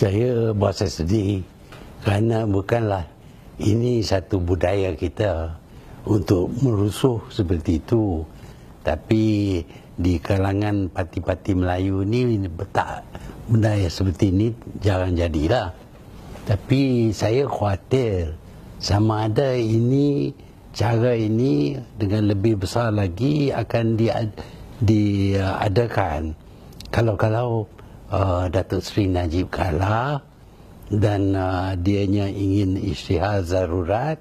saya berasa sedih kerana bukanlah ini satu budaya kita untuk merusuh seperti itu. Tapi di kalangan parti-parti Melayu ni tak budaya seperti ini jarang jadilah. Tapi saya khawatir sama ada ini cara ini dengan lebih besar lagi akan diadakan. Di, uh, kalau-kalau Ah, Datuk Seri Najib Kala dan uh, dianya ingin istihar darurat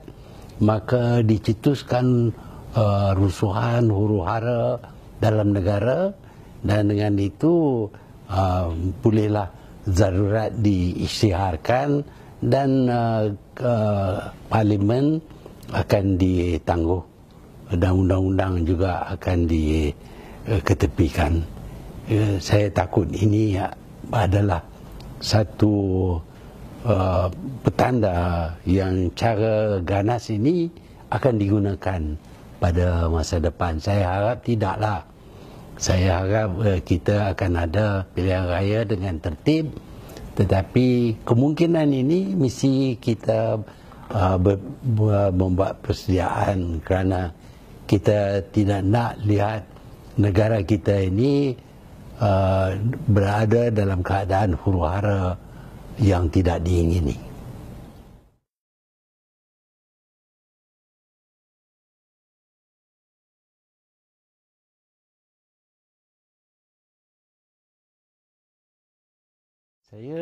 maka dicetuskan uh, rusuhan huru-hara dalam negara dan dengan itu uh, bolehlah zarurat diistiharkan dan uh, uh, parlimen akan ditangguh dan undang-undang juga akan diketepikan eh, uh, ya, saya takut ini ya adalah satu uh, petanda yang cara ganas ini akan digunakan pada masa depan. Saya harap tidaklah. Saya harap uh, kita akan ada pilihan raya dengan tertib. Tetapi kemungkinan ini mesti kita uh, ber, ber, membuat persediaan kerana kita tidak nak lihat negara kita ini uh, berada dalam keadaan huru hara yang tidak diingini. Saya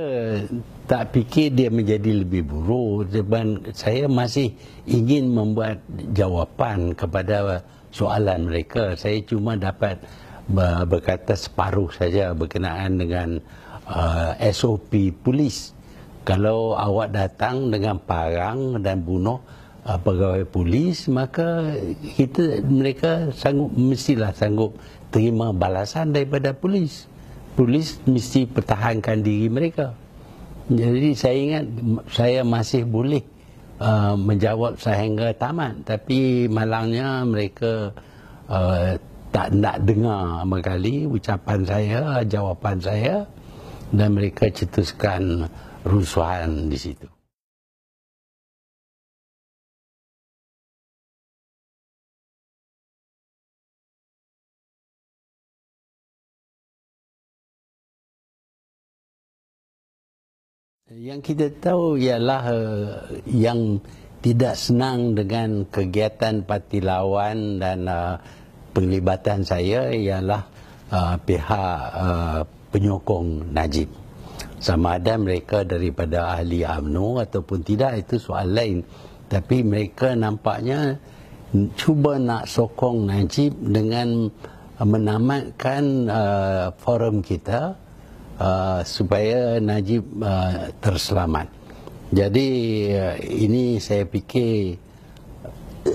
tak fikir dia menjadi lebih buruk sebab saya masih ingin membuat jawapan kepada soalan mereka. Saya cuma dapat berkata separuh saja berkenaan dengan uh, SOP polis. Kalau awak datang dengan parang dan bunuh uh, pegawai polis, maka kita mereka sanggup mestilah sanggup terima balasan daripada polis. Polis mesti pertahankan diri mereka. Jadi saya ingat saya masih boleh uh, menjawab sehingga tamat, tapi malangnya mereka uh, tak nak dengar berkali ucapan saya, jawapan saya dan mereka cetuskan rusuhan di situ. Yang kita tahu ialah eh, yang tidak senang dengan kegiatan parti lawan dan uh, penglibatan saya ialah uh, pihak uh, penyokong Najib. Sama ada mereka daripada ahli UMNO ataupun tidak itu soal lain. Tapi mereka nampaknya cuba nak sokong Najib dengan menamatkan uh, forum kita uh, supaya Najib uh, terselamat. Jadi uh, ini saya fikir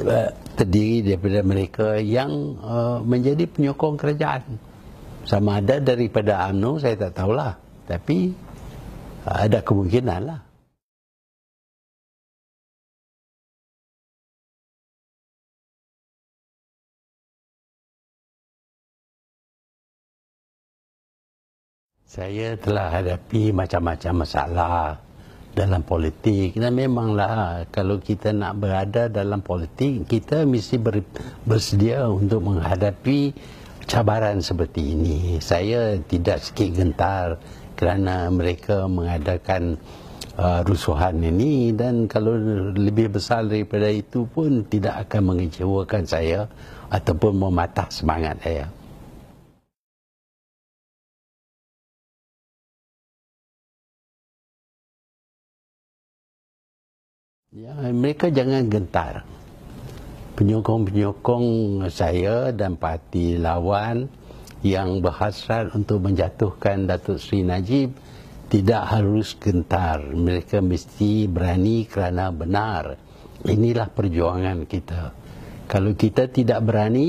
uh, terdiri daripada mereka yang uh, menjadi penyokong kerajaan. Sama ada daripada UMNO, saya tak tahulah. Tapi uh, ada kemungkinan lah. Saya telah hadapi macam-macam masalah dalam politik dan memanglah kalau kita nak berada dalam politik kita mesti ber, bersedia untuk menghadapi cabaran seperti ini saya tidak sikit gentar kerana mereka mengadakan uh, rusuhan ini dan kalau lebih besar daripada itu pun tidak akan mengecewakan saya ataupun mematah semangat saya Ya, mereka jangan gentar. Penyokong-penyokong saya dan parti lawan yang berhasrat untuk menjatuhkan Datuk Seri Najib tidak harus gentar. Mereka mesti berani kerana benar. Inilah perjuangan kita. Kalau kita tidak berani,